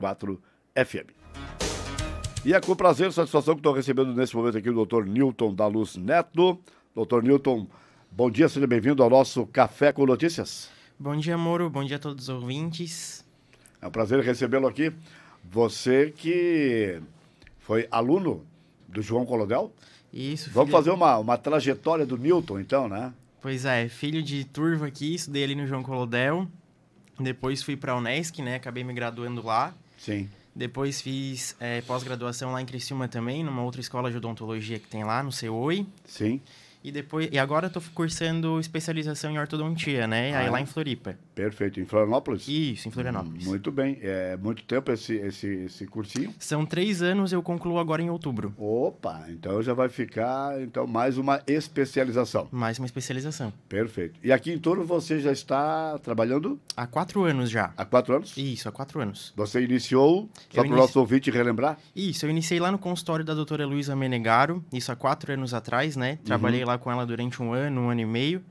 94 FM. E é com prazer e satisfação que estou recebendo nesse momento aqui o Dr. Newton da Luz Neto. Dr. Newton, bom dia, seja bem-vindo ao nosso Café com Notícias. Bom dia, Moro. Bom dia a todos os ouvintes. É um prazer recebê-lo aqui. Você que foi aluno do João Colodel? Isso. Vamos fazer uma, uma trajetória do Newton, então, né? Pois é, filho de turva aqui, estudei ali no João Colodel. Depois fui para a Unesc, né? Acabei me graduando lá. Sim. Depois fiz é, pós-graduação lá em Criciúma também, numa outra escola de odontologia que tem lá, no COI. Sim. Sim. E depois e agora eu tô cursando especialização em ortodontia, né? Aí ah, lá é? em Floripa. Perfeito, em Florianópolis? Isso, em Florianópolis. Muito bem. É muito tempo esse, esse, esse cursinho? São três anos, eu concluo agora em outubro. Opa, então já vai ficar então mais uma especialização. Mais uma especialização. Perfeito. E aqui em torno você já está trabalhando? Há quatro anos já. Há quatro anos? Isso, há quatro anos. Você iniciou, só para o inici... nosso ouvinte relembrar? Isso, eu iniciei lá no consultório da doutora Luísa Menegaro, isso há quatro anos atrás, né? Trabalhei uhum. lá lá com ela durante um ano, um ano e meio.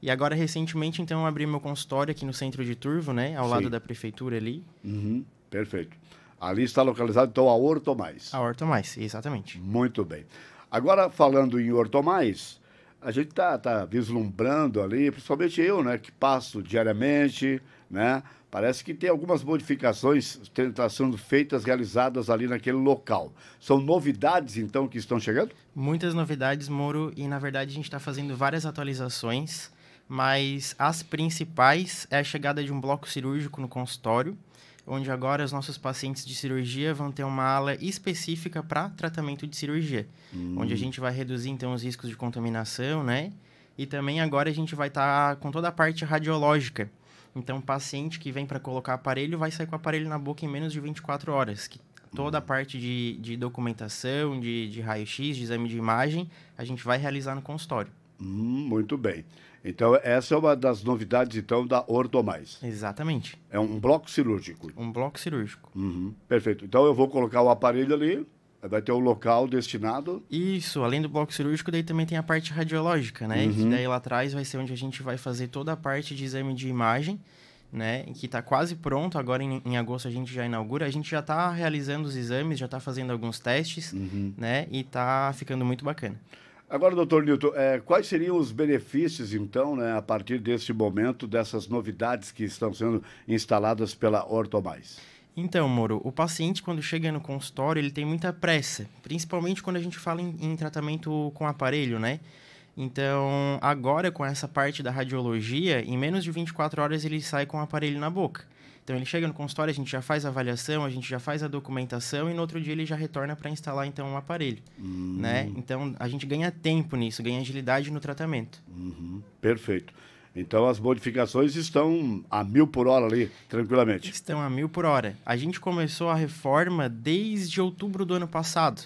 E agora, recentemente, então, eu abri meu consultório aqui no centro de Turvo, né? Ao Sim. lado da prefeitura ali. Uhum, perfeito. Ali está localizado, então, a Mais. A Mais, exatamente. Muito bem. Agora, falando em Mais a gente tá, tá vislumbrando ali, principalmente eu, né, que passo diariamente, né? Parece que tem algumas modificações tá sendo feitas, realizadas ali naquele local. São novidades, então, que estão chegando? Muitas novidades, Moro, e na verdade a gente está fazendo várias atualizações, mas as principais é a chegada de um bloco cirúrgico no consultório, onde agora os nossos pacientes de cirurgia vão ter uma ala específica para tratamento de cirurgia, hum. onde a gente vai reduzir então os riscos de contaminação, né? E também agora a gente vai estar tá com toda a parte radiológica. Então, paciente que vem para colocar aparelho vai sair com o aparelho na boca em menos de 24 horas. Que Toda a hum. parte de, de documentação, de, de raio-x, de exame de imagem, a gente vai realizar no consultório. Hum, muito bem. Então, essa é uma das novidades, então, da Ortomais. Exatamente. É um bloco cirúrgico. Um bloco cirúrgico. Uhum, perfeito. Então, eu vou colocar o aparelho ali, vai ter o um local destinado. Isso, além do bloco cirúrgico, daí também tem a parte radiológica, né? Uhum. Que daí lá atrás vai ser onde a gente vai fazer toda a parte de exame de imagem, né? Que está quase pronto, agora em, em, agosto a gente já inaugura. A gente já está realizando os exames, já está fazendo alguns testes, uhum. né? E está ficando muito bacana. Agora, doutor Newton, é, quais seriam os benefícios, então, né, a partir deste momento, dessas novidades que estão sendo instaladas pela Hortomais? Então, Moro, o paciente, quando chega no consultório, ele tem muita pressa, principalmente quando a gente fala em, em tratamento com aparelho, né? Então, agora com essa parte da radiologia, em menos de 24 horas ele sai com o aparelho na boca. Então ele chega no consultório, a gente já faz a avaliação, a gente já faz a documentação e no outro dia ele já retorna para instalar então o um aparelho, uhum. né? Então a gente ganha tempo nisso, ganha agilidade no tratamento. Uhum. Perfeito. Então as modificações estão a mil por hora ali, tranquilamente. Estão a mil por hora. A gente começou a reforma desde outubro do ano passado.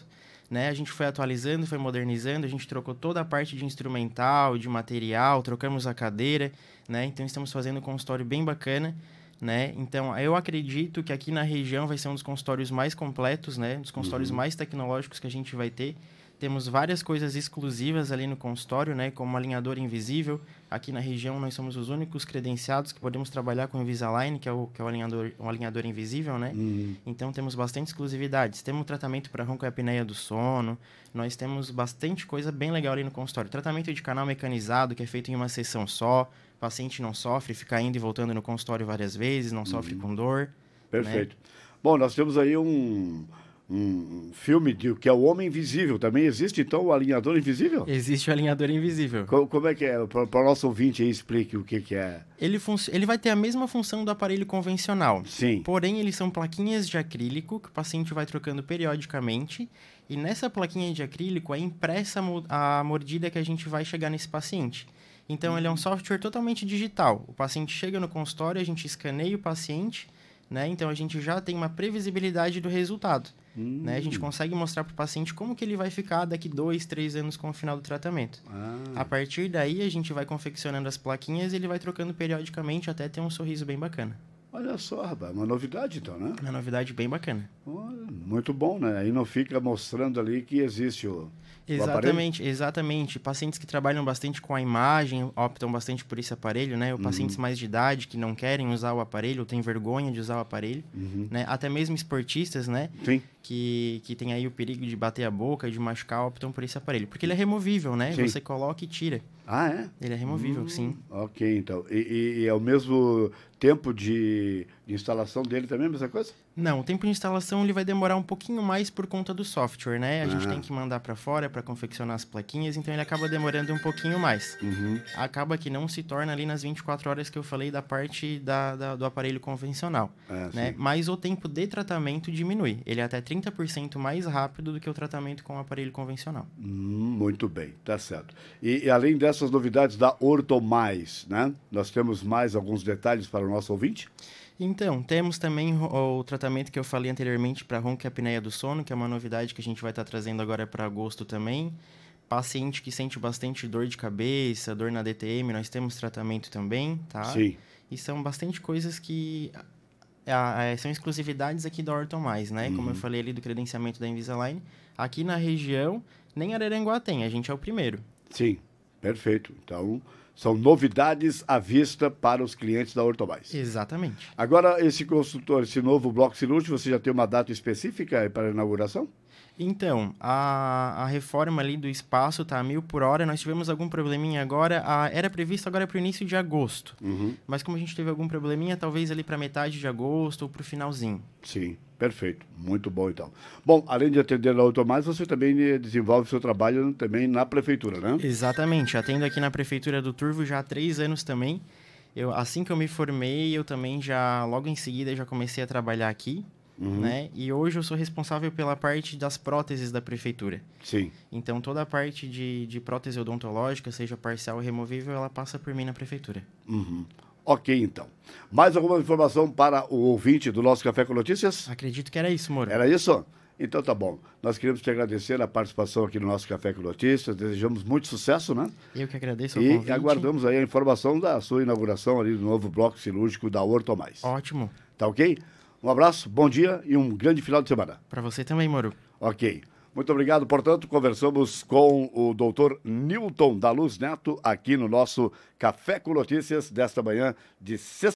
Né? A gente foi atualizando, foi modernizando, a gente trocou toda a parte de instrumental, de material, trocamos a cadeira, né? Então estamos fazendo um consultório bem bacana né? Então, eu acredito que aqui na região vai ser um dos consultórios mais completos, né? Um dos consultórios uhum. mais tecnológicos que a gente vai ter. Temos várias coisas exclusivas ali no consultório, né? Como alinhador invisível. Aqui na região nós somos os únicos credenciados que podemos trabalhar com o Invisalign, que é o, que é o, alinhador, o alinhador invisível, né? Uhum. Então temos bastante exclusividades. Temos tratamento para ronco e apneia do sono. Nós temos bastante coisa bem legal ali no consultório. Tratamento de canal mecanizado, que é feito em uma sessão só paciente não sofre, fica indo e voltando no consultório várias vezes, não sofre uhum. com dor. Né? Perfeito. Né? Bom, nós temos aí um, um filme de, que é o Homem Invisível. Também existe, então, o Alinhador Invisível? Existe o Alinhador Invisível. Co como é que é? Para o nosso ouvinte aí, explique o que, que é. Ele, ele vai ter a mesma função do aparelho convencional. Sim. Porém, eles são plaquinhas de acrílico que o paciente vai trocando periodicamente. E nessa plaquinha de acrílico é impressa a mordida que a gente vai chegar nesse paciente. Então, ele é um hum. software totalmente digital. O paciente chega no consultório, a gente escaneia o paciente, né? Então, a gente já tem uma previsibilidade do resultado. Hum. Né? A gente hum. consegue mostrar para o paciente como que ele vai ficar daqui dois, três anos com o final do tratamento. Ah. A partir daí, a gente vai confeccionando as plaquinhas e ele vai trocando periodicamente até ter um sorriso bem bacana. Olha só, rapaz, uma novidade então, né? Uma novidade bem bacana. Muito bom, né? Aí não fica mostrando ali que existe o... Exatamente, exatamente. Pacientes que trabalham bastante com a imagem optam bastante por esse aparelho, né? Ou uhum. pacientes mais de idade que não querem usar o aparelho, ou têm vergonha de usar o aparelho, uhum. né? Até mesmo esportistas, né? Sim. Que, que tem aí o perigo de bater a boca e de machucar, optam por esse aparelho. Porque ele é removível, né? Sim. Você coloca e tira. Ah, é? Ele é removível, hum, sim. Ok, então. E, e, e ao é mesmo tempo de de instalação dele também, mesma coisa? Não, o tempo de instalação ele vai demorar um pouquinho mais por conta do software, né? A gente tem que mandar para fora para confeccionar as plaquinhas, então ele acaba demorando um pouquinho mais. Uhum. Acaba que não se torna ali nas 24 horas que eu falei da parte da, da do aparelho convencional, é, né? Mas o tempo de tratamento diminui. Ele é até 30% mais rápido do que o tratamento com o aparelho convencional. Hum, muito bem, tá certo. E, e além dessas novidades da Mais, né? Nós temos mais alguns detalhes para o nosso ouvinte? Então, temos também o, tratamento que eu falei anteriormente para apneia do sono, que é uma novidade que a gente vai estar tá trazendo agora para agosto também. Paciente que sente bastante dor de cabeça, dor na DTM, nós temos tratamento também, tá? Sim. E são bastante coisas que a, a, são exclusividades aqui da Orton Mais, né? Uhum. Como eu uhum. falei ali do credenciamento da Invisalign, aqui na região nem Araranguá tem, a gente é o primeiro. Sim, perfeito. Então, são novidades à vista para os clientes da Ortobais. Exatamente. Agora, esse consultor, esse novo bloco cirúrgico, você já tem uma data específica para a inauguração? Então, a, a reforma ali do espaço está a mil por hora. Nós tivemos algum probleminha agora. A, era previsto agora para o início de agosto. Uhum. Mas como a gente teve algum probleminha, talvez ali para metade de agosto ou para o finalzinho. Sim, perfeito. Muito bom, então. Bom, além de atender na Automais, você também eh, desenvolve seu trabalho também na prefeitura, né? Exatamente. Atendo aqui na prefeitura do Turvo já há três anos também. Eu, assim que eu me formei, eu também já, logo em seguida, já comecei a trabalhar aqui uhum. né? E hoje eu sou responsável pela parte das próteses da prefeitura. Sim. Então toda a parte de, de prótese odontológica, seja parcial ou removível, ela passa por mim na prefeitura. Uhum. Ok, então. Mais alguma informação para o ouvinte do nosso Café com Notícias? Acredito que era isso, Moro. Era isso? Então tá bom. Nós queremos te agradecer a participação aqui no nosso Café com Notícias. Desejamos muito sucesso, né? Eu que agradeço. E convite. aguardamos aí a informação da sua inauguração ali do novo bloco cirúrgico da Mais. Ótimo. Tá ok? Um abraço, bom dia e um grande final de semana. Para você também, Moro. Ok. Muito obrigado, portanto, conversamos com o doutor Newton da Luz Neto aqui no nosso Café com Notícias desta manhã de sexta.